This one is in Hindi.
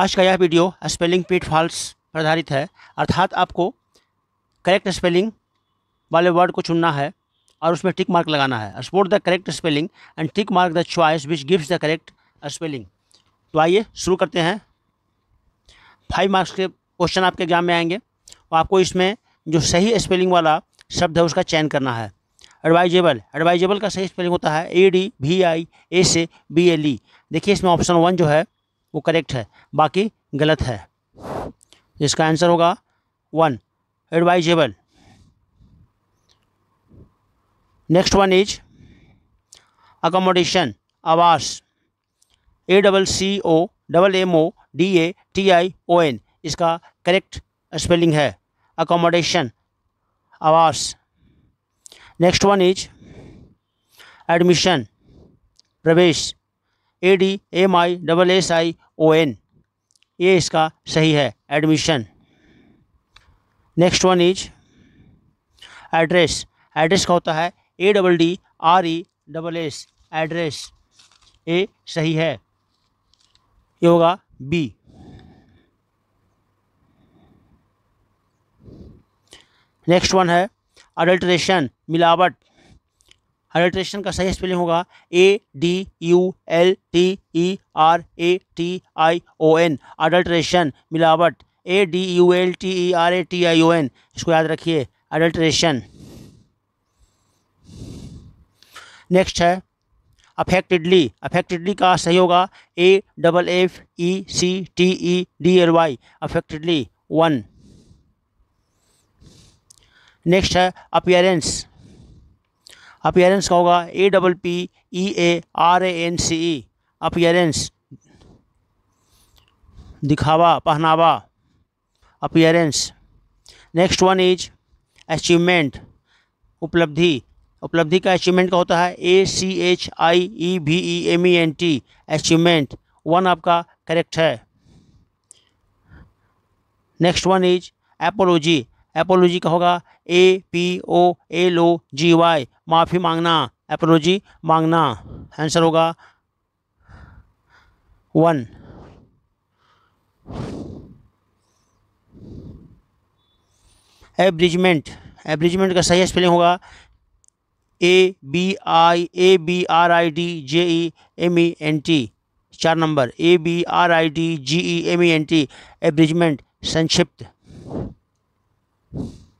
आज का यह वीडियो स्पेलिंग पीट फॉल्स पर आधारित है अर्थात आपको करेक्ट स्पेलिंग वाले वर्ड को चुनना है और उसमें टिक मार्क लगाना है spot the correct spelling and tick mark the choice which gives the correct spelling तो आइए शुरू करते हैं फाइव मार्क्स के क्वेश्चन आपके एग्जाम में आएंगे और तो आपको इसमें जो सही स्पेलिंग वाला शब्द है उसका चयन करना है एडवाइजेबल एडवाइजेबल का सही स्पेलिंग होता है A D V I A A B L E देखिए इसमें ऑप्शन वन जो है वो करेक्ट है बाकी गलत है इसका आंसर होगा one advisable next one is accommodation आवास A double C O double M O D A T I O N इसका करेक्ट स्पेलिंग है अकोमोडेशन आवास नेक्स्ट वन इज एडमिशन प्रवेश A D M I double S I O N ये इसका सही है admission next one is address address का होता है A double D R E double S address A सही है ये होगा बी नेक्स्ट वन है अडल्ट्रेशन मिलावट अडल्ट्रेशन का सही स्पेलिंग होगा A D U L T E R A T I O N adulteration मिलावट A D U L T E R A T I O N इसको याद रखिए अडल्ट्रेशन नेक्स्ट है अफेक्टेडली अफेक्टेडली का सही होगा A double F E C T E D L Y affectedly one next है अपियरेंस अपियरेंस का होगा A double P E A R A N C E appearance दिखावा पहनावा appearance next one is achievement उपलब्धि उपलब्धि का अचीवमेंट का होता है A C H I E V E M E N T achievement one आपका करेक्ट है next one is apology apology का होगा ए P O L O G Y माफ़ी मांगना एपोलॉजी मांगना आंसर होगा वन एब्रिजमेंट एब्रिजमेंट का सही स्पेलिंग होगा A B I A B R I D J E M E N T चार नंबर A B R I D G E M E N T abridgement संक्षिप्त you